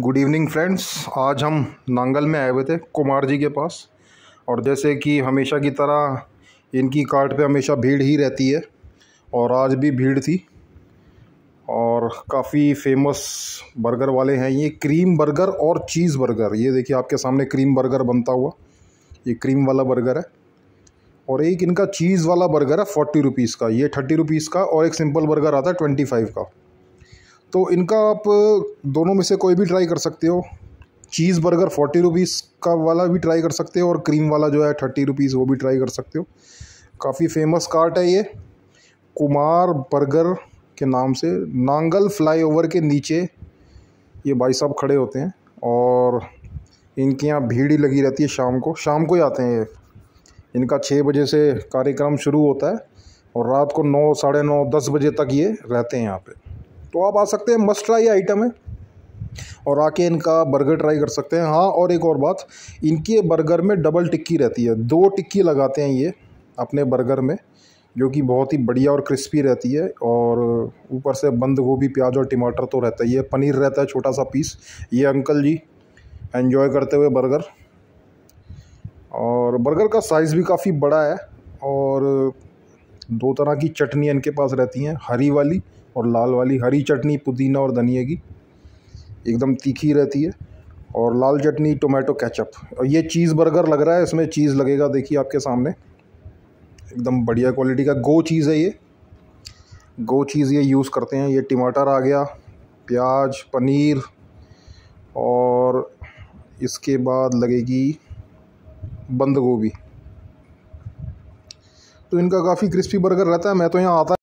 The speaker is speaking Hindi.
गुड इवनिंग फ्रेंड्स आज हम नांगल में आए हुए थे कुमार जी के पास और जैसे कि हमेशा की तरह इनकी कार्ट पे हमेशा भीड़ ही रहती है और आज भी भीड़ थी और काफ़ी फेमस बर्गर वाले हैं ये क्रीम बर्गर और चीज़ बर्गर ये देखिए आपके सामने क्रीम बर्गर बनता हुआ ये क्रीम वाला बर्गर है और एक इनका चीज़ वाला बर्गर है फोर्टी रुपीज़ का ये थर्टी रुपीज़ का और एक सिंपल बर्गर आता है ट्वेंटी फाइव का तो इनका आप दोनों में से कोई भी ट्राई कर सकते हो चीज़ बर्गर फोर्टी रुपीज़ का वाला भी ट्राई कर सकते हो और क्रीम वाला जो है थर्टी रुपीज़ वो भी ट्राई कर सकते हो काफ़ी फेमस कार्ट है ये कुमार बर्गर के नाम से नांगल फ्लाईओवर के नीचे ये भाई साहब खड़े होते हैं और इनके यहाँ भीड़ ही लगी रहती है शाम को शाम को ही आते हैं ये इनका छः बजे से कार्यक्रम शुरू होता है और रात को नौ साढ़े नौ दस बजे तक ये रहते हैं यहाँ पे तो आप आ सकते हैं मस्ट ट्राई आइटम है और आके इनका बर्गर ट्राई कर सकते हैं हाँ और एक और बात इनके बर्गर में डबल टिक्की रहती है दो टिक्की लगाते हैं ये अपने बर्गर में जो कि बहुत ही बढ़िया और क्रिस्पी रहती है और ऊपर से बंद गोभी प्याज और टमाटर तो रहता ही है पनीर रहता है छोटा सा पीस ये अंकल जी एन्जॉय करते हुए बर्गर और बर्गर का साइज़ भी काफ़ी बड़ा है और दो तरह की चटनी इनके पास रहती हैं हरी वाली और लाल वाली हरी चटनी पुदीना और धनिया की एकदम तीखी रहती है और लाल चटनी टोमेटो केचप और ये चीज़ बर्गर लग रहा है इसमें चीज़ लगेगा देखिए आपके सामने एकदम बढ़िया क्वालिटी का गो चीज़ है ये गो चीज़ ये यूज़ करते हैं ये टमाटर आ गया प्याज पनीर और इसके बाद लगेगी बंद गोभी तो इनका काफ़ी क्रिस्पी बर्गर रहता है मैं तो यहाँ आता